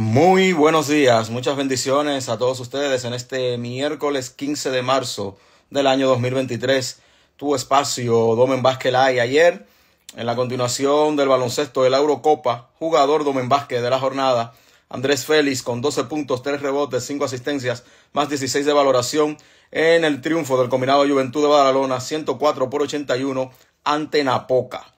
Muy buenos días, muchas bendiciones a todos ustedes en este miércoles 15 de marzo del año 2023. Tu espacio, Domen Vázquez Lai. Ayer, en la continuación del baloncesto de la Eurocopa, jugador Domen Vázquez de la jornada, Andrés Félix con 12 puntos, 3 rebotes, 5 asistencias, más 16 de valoración en el triunfo del combinado Juventud de Badalona, 104 por 81 ante Napoca.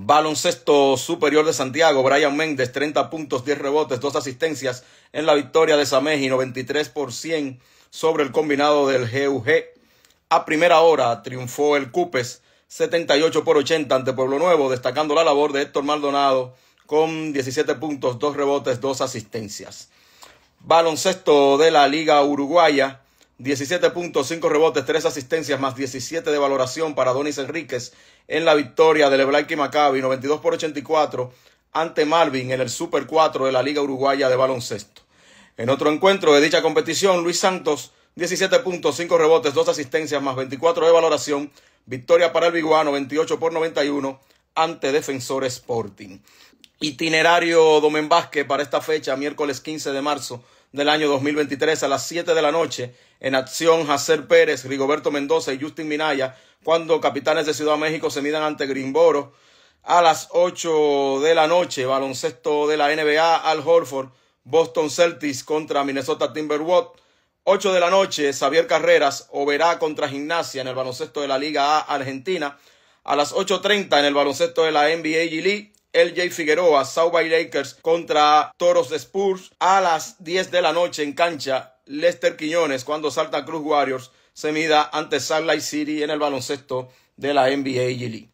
Baloncesto Superior de Santiago, Brian Méndez, 30 puntos, 10 rebotes, 2 asistencias en la victoria de Sameji, 93 por 100 sobre el combinado del GUG. A primera hora triunfó el Cupes, 78 por 80 ante Pueblo Nuevo, destacando la labor de Héctor Maldonado con 17 puntos, 2 rebotes, 2 asistencias. Baloncesto de la Liga Uruguaya, 17.5 rebotes, 3 asistencias más 17 de valoración para Donis Enríquez en la victoria de LeBlanc y Maccabi 92 por 84 ante Malvin en el Super 4 de la Liga Uruguaya de Baloncesto. En otro encuentro de dicha competición, Luis Santos puntos 17.5 rebotes, 2 asistencias más 24 de valoración, victoria para el Biguano 28 por 91 ante Defensor Sporting. Itinerario Domen Vázquez para esta fecha, miércoles 15 de marzo del año 2023 a las 7 de la noche en acción Jacer Pérez, Rigoberto Mendoza y Justin Minaya cuando Capitanes de Ciudad de México se midan ante Grimboro a las 8 de la noche, baloncesto de la NBA al Horford, Boston Celtics contra Minnesota Timberwolves. 8 de la noche, Xavier Carreras, Oberá contra Gimnasia en el baloncesto de la Liga A Argentina. A las 8.30 en el baloncesto de la NBA G LJ Figueroa, South Lakers contra Toros de Spurs a las 10 de la noche en cancha Lester Quiñones cuando Salta Cruz Warriors se mida ante Sunlight City en el baloncesto de la NBA G